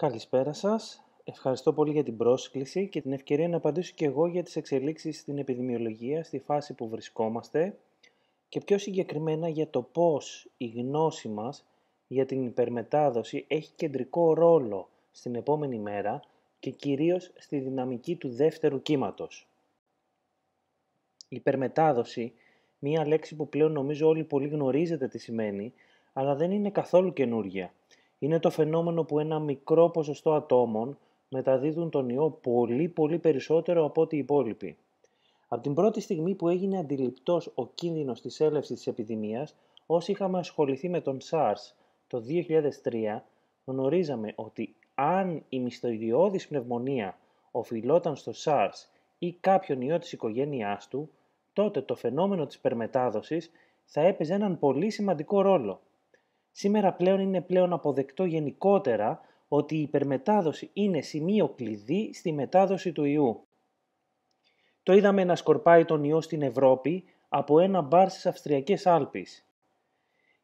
Καλησπέρα σας. Ευχαριστώ πολύ για την πρόσκληση και την ευκαιρία να απαντήσω και εγώ για τις εξελίξεις στην επιδημιολογία, στη φάση που βρισκόμαστε και πιο συγκεκριμένα για το πώς η γνώση μας για την υπερμετάδοση έχει κεντρικό ρόλο στην επόμενη μέρα και κυρίως στη δυναμική του δεύτερου κύματος. Η υπερμετάδοση, μία λέξη που πλέον νομίζω όλοι πολύ γνωρίζετε τι σημαίνει, αλλά δεν είναι καθόλου καινούργια – είναι το φαινόμενο που ένα μικρό ποσοστό ατόμων μεταδίδουν τον ιό πολύ πολύ περισσότερο από ό,τι οι υπόλοιποι. Από την πρώτη στιγμή που έγινε αντιληπτός ο κίνδυνος της έλευσης της επιδημίας, όσοι είχαμε ασχοληθεί με τον SARS το 2003, γνωρίζαμε ότι αν η μυστοριώδης πνευμονία οφειλόταν στο SARS ή κάποιον ιό της οικογένειάς του, τότε το φαινόμενο της υπερμετάδοσης θα έπαιζε έναν πολύ σημαντικό ρόλο. Σήμερα πλέον είναι πλέον αποδεκτό γενικότερα ότι η υπερμετάδοση είναι σημείο κλειδί στη μετάδοση του ιού. Το είδαμε να σκορπάει τον ιό στην Ευρώπη από ένα μπαρ στις Αυστριακές Άλπεις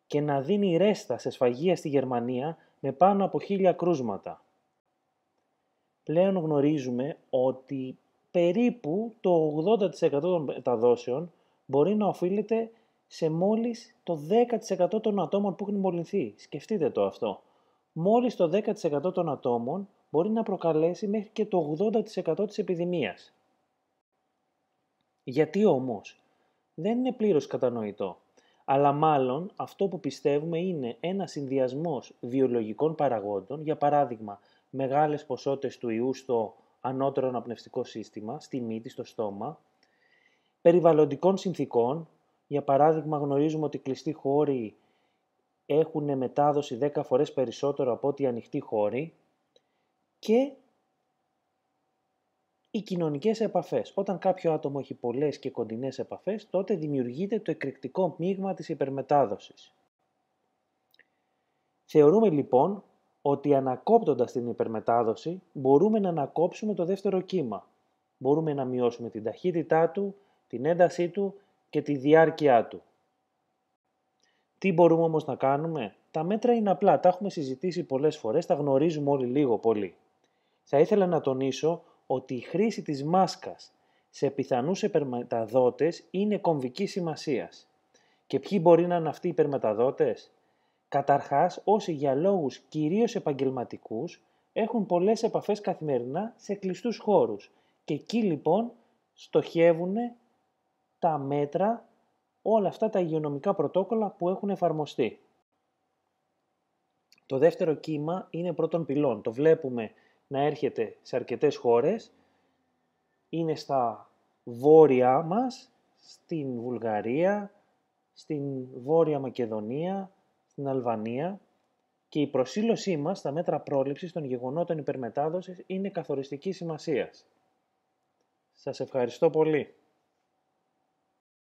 και να δίνει ρέστα σε σφαγεία στη Γερμανία με πάνω από χίλια κρούσματα. Πλέον γνωρίζουμε ότι περίπου το 80% των μεταδόσεων μπορεί να οφείλεται σε μόλις το 10% των ατόμων που έχουν μολυνθεί. Σκεφτείτε το αυτό. Μόλις το 10% των ατόμων μπορεί να προκαλέσει μέχρι και το 80% της επιδημίας. Γιατί όμως δεν είναι πλήρως κατανοητό, αλλά μάλλον αυτό που πιστεύουμε είναι ένας συνδυασμός βιολογικών παραγόντων, για παράδειγμα μεγάλες ποσότητες του ιού στο ανώτερο αναπνευστικό σύστημα, στη μύτη, στο στόμα, περιβαλλοντικών συνθήκων, για παράδειγμα, γνωρίζουμε ότι κλειστοί χώροι έχουν μετάδοση 10 φορές περισσότερο από ό,τι ανοιχτοί χώροι και οι κοινωνικές επαφές. Όταν κάποιο άτομο έχει πολλές και κοντινές επαφές, τότε δημιουργείται το εκρηκτικό μείγμα της υπερμετάδοσης. Θεωρούμε λοιπόν ότι ανακόπτοντας την υπερμετάδοση μπορούμε να ανακόψουμε το δεύτερο κύμα. Μπορούμε να μειώσουμε την ταχύτητά του, την έντασή του και τη διάρκεια του. Τι μπορούμε όμως να κάνουμε? Τα μέτρα είναι απλά, τα έχουμε συζητήσει πολλές φορές, τα γνωρίζουμε όλοι λίγο πολύ. Θα ήθελα να τονίσω ότι η χρήση της μάσκας σε πιθανούς υπερμεταδότες είναι κομβική σημασίας. Και ποιοι μπορεί να είναι αυτοί οι υπερμεταδότες? Καταρχάς, όσοι για λόγους κυρίως επαγγελματικούς έχουν πολλές επαφές καθημερινά σε κλειστούς χώρους και εκεί λοιπόν στοχεύουν τα μέτρα, όλα αυτά τα υγειονομικά πρωτόκολλα που έχουν εφαρμοστεί. Το δεύτερο κύμα είναι πρώτον πυλών. Το βλέπουμε να έρχεται σε αρκετές χώρες. Είναι στα βόρεια μας, στην Βουλγαρία, στην Βόρεια Μακεδονία, στην Αλβανία και η προσήλωσή μας στα μέτρα πρόληψης των γεγονότων υπερμετάδοσης είναι καθοριστικής σημασίας. Σας ευχαριστώ πολύ.